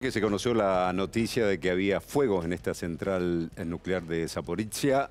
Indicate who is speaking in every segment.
Speaker 1: que se conoció la noticia de que había fuegos en esta central nuclear de Zaporizhia,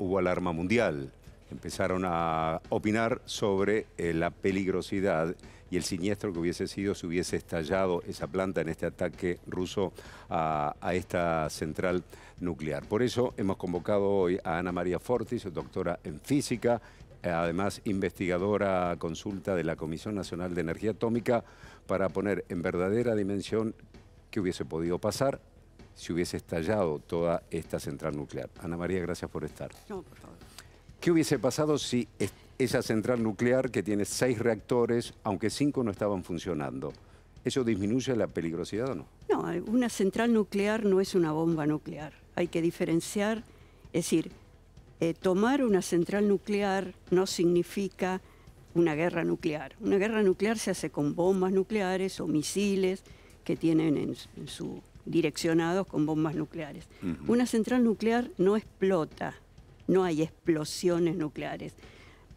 Speaker 1: hubo alarma mundial. Empezaron a opinar sobre eh, la peligrosidad y el siniestro que hubiese sido si hubiese estallado esa planta en este ataque ruso a, a esta central nuclear. Por eso hemos convocado hoy a Ana María Fortis, doctora en física, además investigadora consulta de la Comisión Nacional de Energía Atómica, para poner en verdadera dimensión ¿Qué hubiese podido pasar si hubiese estallado toda esta central nuclear? Ana María, gracias por estar. No, por favor. ¿Qué hubiese pasado si esa central nuclear que tiene seis reactores, aunque cinco no estaban funcionando, ¿eso disminuye la peligrosidad o no?
Speaker 2: No, una central nuclear no es una bomba nuclear. Hay que diferenciar, es decir, eh, tomar una central nuclear no significa una guerra nuclear. Una guerra nuclear se hace con bombas nucleares o misiles, que tienen en, su direccionados con bombas nucleares. Una central nuclear no explota, no hay explosiones nucleares.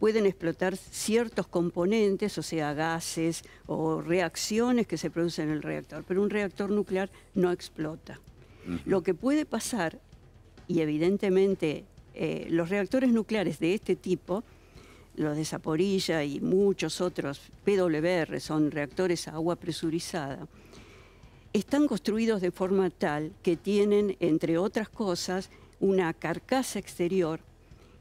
Speaker 2: Pueden explotar ciertos componentes, o sea, gases o reacciones que se producen en el reactor, pero un reactor nuclear no explota. Lo que puede pasar, y evidentemente eh, los reactores nucleares de este tipo, los de Zaporilla y muchos otros, PWR, son reactores a agua presurizada, están construidos de forma tal que tienen, entre otras cosas, una carcasa exterior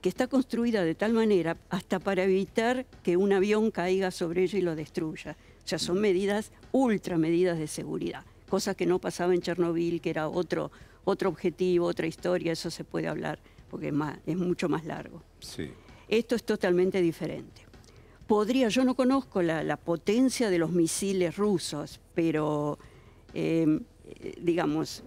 Speaker 2: que está construida de tal manera hasta para evitar que un avión caiga sobre ella y lo destruya. O sea, son medidas, ultra medidas de seguridad, cosas que no pasaba en Chernobyl, que era otro, otro objetivo, otra historia, eso se puede hablar porque es, más, es mucho más largo. Esto es totalmente diferente. Podría, yo no conozco la potencia de los misiles rusos, pero eh, digamos,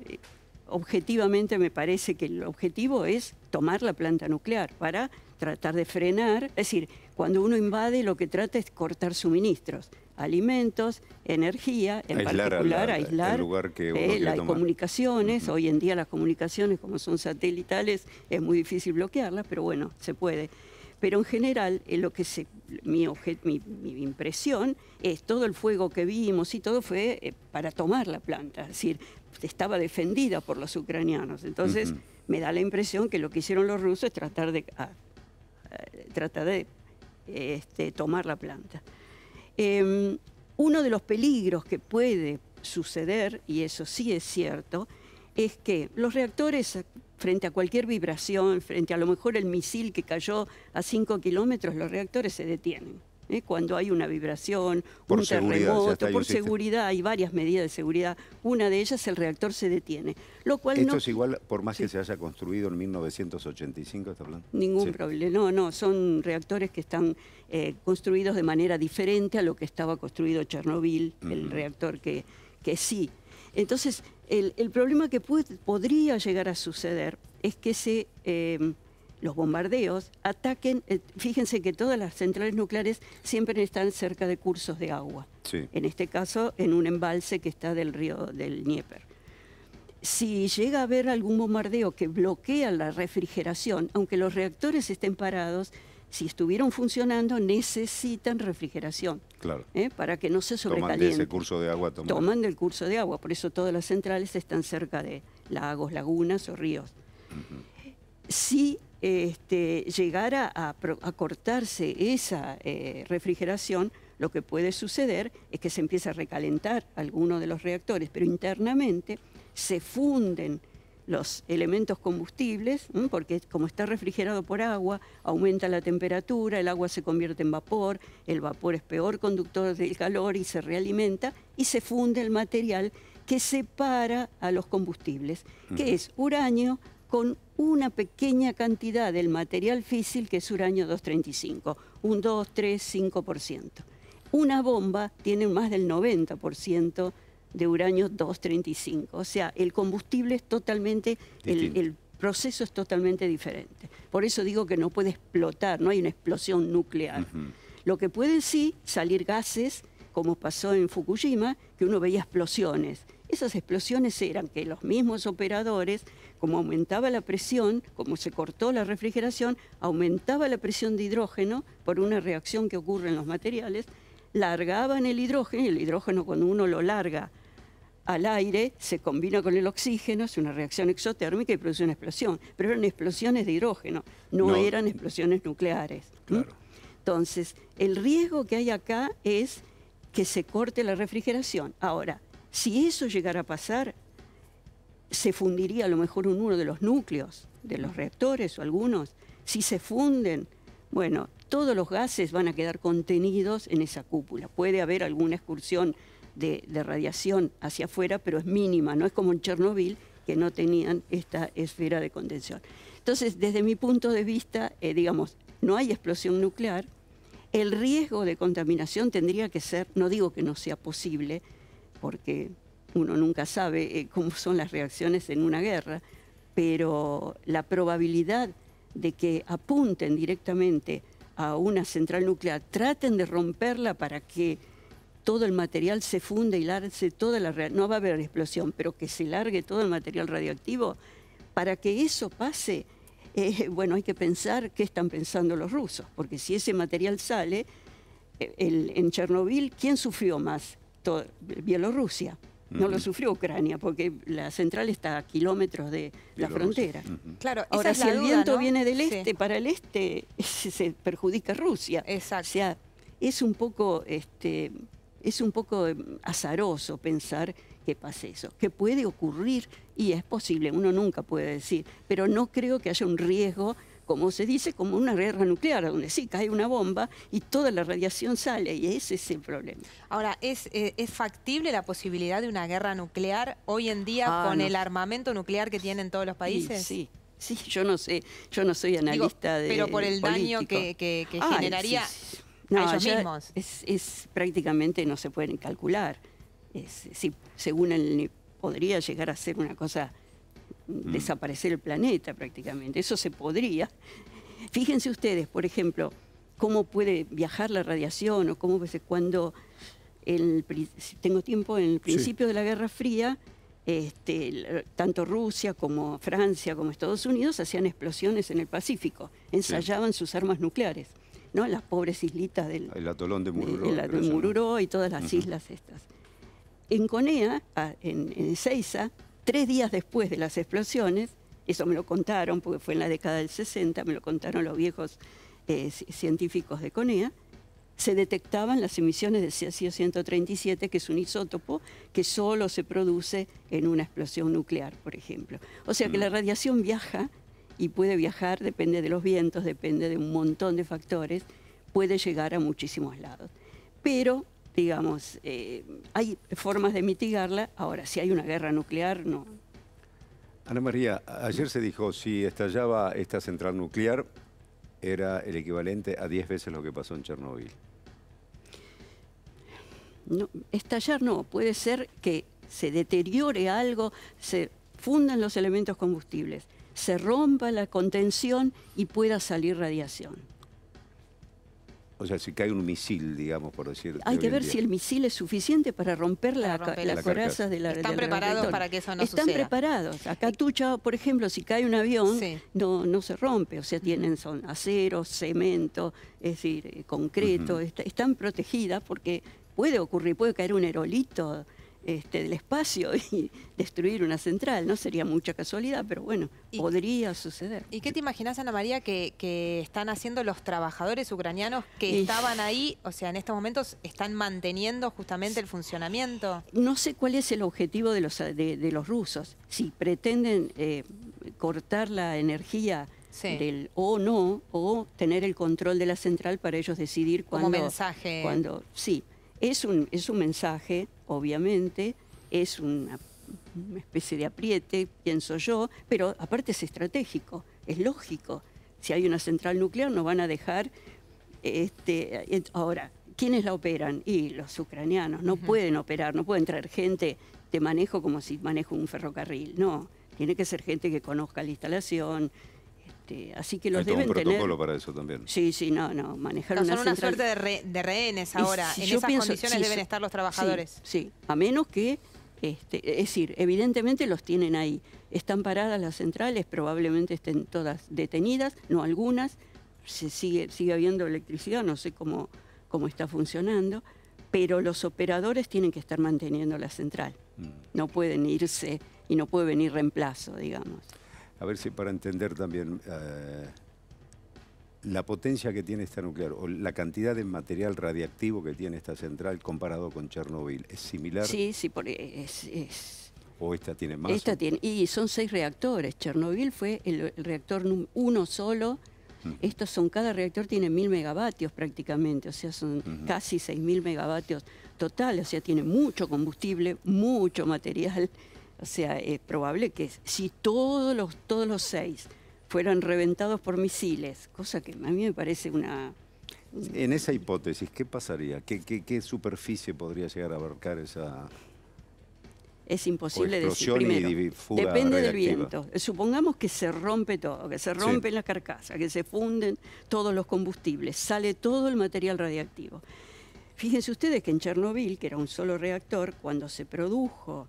Speaker 2: objetivamente me parece que el objetivo es tomar la planta nuclear para tratar de frenar, es decir, cuando uno invade lo que trata es cortar suministros, alimentos, energía, en aislar particular aislar eh, las comunicaciones, hoy en día las comunicaciones como son satelitales es muy difícil bloquearlas, pero bueno, se puede pero en general eh, lo que mi, impresión es todo el fuego que vimos y todo fue eh, para tomar la planta, es decir, estaba defendida por los ucranianos. Entonces me da la impresión que lo que hicieron los rusos es tratar de, ah, eh, tratar de este, tomar la planta. Em, uno de los peligros que puede suceder, y eso sí es cierto, es que los reactores frente a cualquier vibración, frente a lo mejor el misil que cayó a 5 kilómetros, los reactores se detienen. ¿eh? Cuando hay una vibración, un terremoto, por seguridad, hay varias medidas de seguridad. Una de ellas, el reactor se detiene. Lo cual Esto es
Speaker 1: igual, por más que se haya construido en 1985, ¿está hablando? Ningún
Speaker 2: problema. No, no, son reactores que están eh, construidos de manera diferente a lo que estaba construido Chernobyl, el reactor que, que sí. Entonces, el, problema que podría llegar a suceder es que em, los bombardeos ataquen, eh, fíjense que todas las centrales nucleares siempre están cerca de cursos de agua. En este caso, en un embalse que está del río del Nieper. Si llega a haber algún bombardeo que bloquea la refrigeración, aunque los reactores estén parados, si estuvieron funcionando, necesitan refrigeración. Claro. ¿eh? Para que no se sobrecalienten. Toman de ese curso
Speaker 1: de agua. Toman.
Speaker 2: del curso de agua. Por eso todas las centrales están cerca de lagos, lagunas o ríos. Si este, llegara a, cortarse esa eh, refrigeración, lo que puede suceder es que se empiece a recalentar alguno de los reactores, pero internamente se funden los elementos combustibles, porque como está refrigerado por agua, aumenta la temperatura, el agua se convierte en vapor, el vapor es peor conductor del calor y se realimenta y se funde el material que separa a los combustibles, que es uranio con una pequeña cantidad del material físil, que es uranio 235, un 2, 3, 5%. Una bomba tiene más del 90% de uranio 235. O sea, el combustible es totalmente, el, proceso es totalmente diferente. Por eso digo que no puede explotar, no hay una explosión nuclear. Lo que puede sí salir gases, como pasó en Fukushima, que uno veía explosiones. Esas explosiones eran que los mismos operadores, como aumentaba la presión, como se cortó la refrigeración, aumentaba la presión de hidrógeno por una reacción que ocurre en los materiales, largaban el hidrógeno, y el hidrógeno cuando uno lo larga al aire, se combina con el oxígeno, es una reacción exotérmica y produce una explosión. Pero eran explosiones de hidrógeno, no, eran explosiones nucleares. Entonces, el riesgo que hay acá es que se corte la refrigeración. Ahora, si eso llegara a pasar, se fundiría a lo mejor uno de los núcleos de los mm. reactores o algunos. Si se funden, bueno, todos los gases van a quedar contenidos en esa cúpula. Puede haber alguna excursión de, radiación hacia afuera, pero es mínima, no es como en Chernobyl, que no tenían esta esfera de contención. Entonces, desde mi punto de vista, eh, digamos, no hay explosión nuclear, el riesgo de contaminación tendría que ser, no digo que no sea posible, porque uno nunca sabe eh, cómo son las reacciones en una guerra, pero la probabilidad de que apunten directamente a una central nuclear, traten de romperla para que todo el material se funde y largue toda la... No va a haber explosión, pero que se largue todo el material radioactivo, para que eso pase, eh, bueno, hay que pensar qué están pensando los rusos, porque si ese material sale, eh, en Chernobyl, ¿quién sufrió más? Bielorrusia. No lo sufrió Ucrania, porque la central está a kilómetros de la frontera. claro, Ahora, si el viento viene del este, para el este se perjudica Rusia. Exacto. O sea, es un poco este, es un poco eh, azaroso pensar que pase eso, que puede ocurrir y es posible, uno nunca puede decir, pero no creo que haya un riesgo, como se dice, como una guerra nuclear, donde sí cae una bomba y toda la radiación sale y ese es el problema. Ahora, ¿es, eh, factible la posibilidad de una guerra nuclear hoy en día ah, con el armamento nuclear que tienen todos los países? sí. sí. yo no sé, yo no soy analista de. Pero por el daño que, generaría, no, ellos Es, prácticamente no se pueden calcular. si, según él podría llegar a ser una cosa, mm. desaparecer el planeta prácticamente. Eso se podría. Fíjense ustedes, por ejemplo, cómo puede viajar la radiación o cómo cuando el, tengo tiempo en el principio de la Guerra Fría, este, tanto Rusia como Francia como Estados Unidos hacían explosiones en el Pacífico, ensayaban sus armas nucleares. Las pobres islitas del...
Speaker 1: atolón de Mururo. El, de y todas las
Speaker 2: islas estas. En Conea, en, Seiza, tres días después de las explosiones, eso me lo contaron porque fue en la década del 60, me lo contaron los viejos eh, científicos de CONEA, se detectaban las emisiones de cesio 137, que es un isótopo que solo se produce en una explosión nuclear, por ejemplo. O sea que la radiación viaja y puede viajar, depende de los vientos, depende de un montón de factores, puede llegar a muchísimos lados. Pero, digamos, eh, hay formas de mitigarla. Ahora, si hay una guerra nuclear, no.
Speaker 1: Ana María, ayer se dijo, si estallaba esta central nuclear, era el equivalente a 10 veces lo que pasó en Chernóbil.
Speaker 2: No, estallar no, puede ser que se deteriore algo, se fundan los elementos combustibles se rompa la contención y pueda salir radiación.
Speaker 1: O sea, si cae un misil, digamos, por decirlo. Hay que ver si el
Speaker 2: misil es suficiente para romper las corazas romper la, Están preparados para que eso no suceda. Están preparados. Acá eh, Tucha, por ejemplo, si cae un avión, no, no se rompe. O sea, tienen son acero, cemento, es decir, eh, concreto. Están protegidas porque puede ocurrir, puede caer un aerolito este, del espacio y destruir una central, ¿no? Sería mucha casualidad, pero bueno, podría suceder. ¿Y qué te imaginas, Ana María, que, están haciendo los trabajadores ucranianos que estaban ahí? O sea, en estos momentos están manteniendo justamente el funcionamiento. No sé cuál es el objetivo de los, de, los rusos, si pretenden eh, cortar la energía o no, o tener el control de la central para ellos decidir cuándo. Como mensaje. Cuando, sí. Es un, es un mensaje, obviamente, es una, especie de apriete, pienso yo, pero aparte es estratégico, es lógico. Si hay una central nuclear no van a dejar... Este, ahora, ¿quiénes la operan? Y los ucranianos no pueden operar, no pueden traer gente de manejo como si manejo un ferrocarril, no. Tiene que ser gente que conozca la instalación, este, así que los Hay deben un protocolo para eso también. Sí, sí, no, no, manejar no, una Son una suerte de, rehenes ahora. en esas condiciones deben estar los trabajadores. Sí, a menos que, este, es decir, evidentemente los tienen ahí. Están paradas las centrales, probablemente estén todas detenidas, no algunas. Se sigue, sigue habiendo electricidad, no sé cómo, cómo está funcionando, pero los operadores tienen que estar manteniendo la central. Mm. No pueden irse y no puede venir reemplazo, digamos
Speaker 1: a ver si para entender también eh, la potencia que tiene esta nuclear o la cantidad de material radiactivo que tiene esta central comparado con Chernobyl, ¿es similar? Sí,
Speaker 2: sí, porque es,
Speaker 1: ¿O esta tiene más? Esta
Speaker 2: tiene, y son seis reactores. Chernobyl fue el, reactor uno solo. Estos son, cada reactor tiene mil megavatios prácticamente, o sea, son casi seis mil megavatios total, o sea, tiene mucho combustible, mucho material o sea, es probable que si todos los, todos los seis fueran reventados por misiles, cosa que a mí me parece una...
Speaker 1: En esa hipótesis, ¿qué pasaría? ¿Qué, superficie podría llegar a abarcar esa...
Speaker 2: Es imposible decir primero. depende del viento. Supongamos que se rompe todo, que se rompen las carcasas, que se funden todos los combustibles, sale todo el material radiactivo. Fíjense ustedes que en Chernobyl, que era un solo reactor, cuando se produjo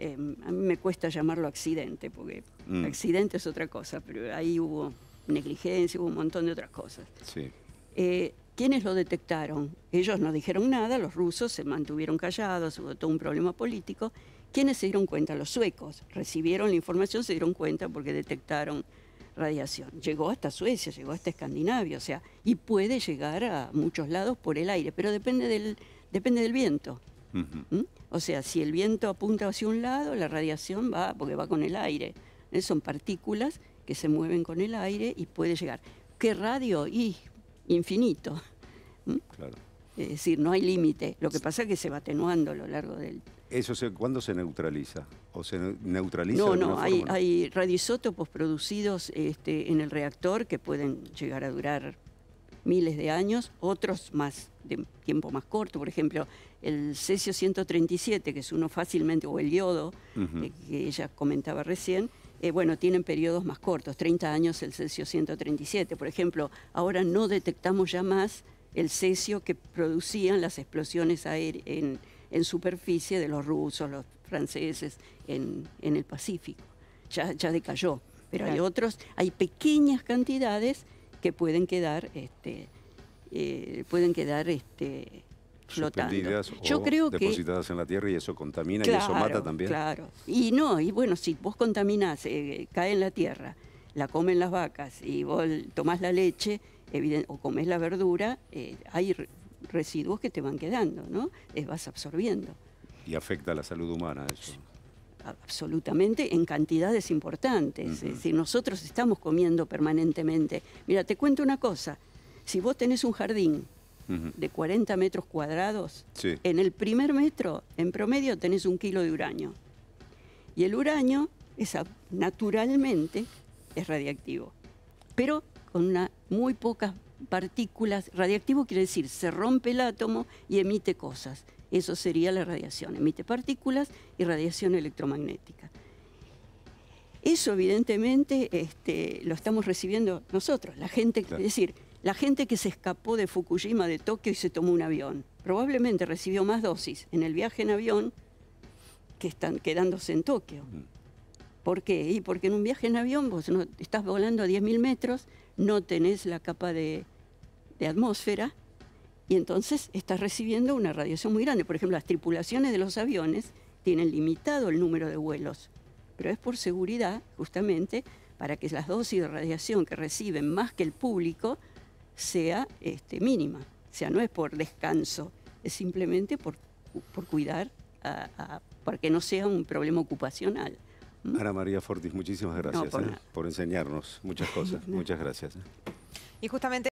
Speaker 2: Em, a mí me cuesta llamarlo accidente, porque
Speaker 1: mm. accidente
Speaker 2: es otra cosa, pero ahí hubo negligencia, hubo un montón de otras cosas. Eh, ¿Quiénes lo detectaron? Ellos no dijeron nada, los rusos se mantuvieron callados, hubo todo un problema político. ¿Quiénes se dieron cuenta? Los suecos. Recibieron la información, se dieron cuenta porque detectaron radiación. Llegó hasta Suecia, llegó hasta Escandinavia, o sea, y puede llegar a muchos lados por el aire, pero depende del, depende del viento. O sea, si el viento apunta hacia un lado, la radiación va, porque va con el aire. Son partículas que se mueven con el aire y puede llegar. ¿Qué radio? Y infinito. ¿Mm? Claro. Es decir, no hay límite. Lo que pasa es que se va atenuando a lo largo del...
Speaker 1: ¿Eso se, cuándo se neutraliza? ¿O se neutraliza? No, no, hay,
Speaker 2: hay, radioisótopos producidos este, en el reactor que pueden llegar a durar miles de años, otros más de tiempo más corto, por ejemplo, el cesio 137, que es uno fácilmente, o el yodo, eh, que ella comentaba recién, eh, bueno, tienen periodos más cortos, 30 años el cesio 137, por ejemplo, ahora no detectamos ya más el cesio que producían las explosiones aéreas en, superficie de los rusos, los franceses en, en el Pacífico, ya, decayó, pero hay otros, hay pequeñas cantidades que pueden quedar, este, eh, pueden quedar este,
Speaker 1: flotando. Yo creo depositadas en la tierra y eso contamina y eso mata también. Claro.
Speaker 2: Y no, y bueno, si vos contaminás, eh, cae en la tierra, la comen las vacas y vos tomás la leche o comés la verdura, eh, hay residuos que te van quedando, ¿no? es vas absorbiendo.
Speaker 1: Y afecta a la salud humana eso
Speaker 2: absolutamente en cantidades importantes. Si nosotros estamos comiendo permanentemente. Mira, te cuento una cosa. Si vos tenés un jardín de 40 metros cuadrados, en el primer metro, en promedio, tenés un kilo de uranio. Y el uranio es, naturalmente es radiactivo, pero con una, muy pocas partículas. Radiactivo quiere decir, se rompe el átomo y emite cosas. Eso sería la radiación. Emite partículas y radiación electromagnética. Eso evidentemente este, lo estamos recibiendo nosotros, la gente, es decir, la gente que se escapó de Fukushima, de Tokio y se tomó un avión. Probablemente recibió más dosis en el viaje en avión que están quedándose en Tokio. Mm. ¿Por qué? Y porque en un viaje en avión vos no, estás volando a 10.000 metros, no tenés la capa de atmósfera y entonces estás recibiendo una radiación muy grande. Por ejemplo, las tripulaciones de los aviones tienen limitado el número de vuelos, pero es por seguridad, justamente, para que las dosis de radiación que reciben más que el público sea este, mínima. O sea, no es por descanso, es simplemente por, por cuidar, a, para que no sea un problema ocupacional.
Speaker 1: ¿Mm? Ana María Fortis, muchísimas gracias por, ¿eh? por, enseñarnos muchas cosas. muchas gracias.
Speaker 2: Y justamente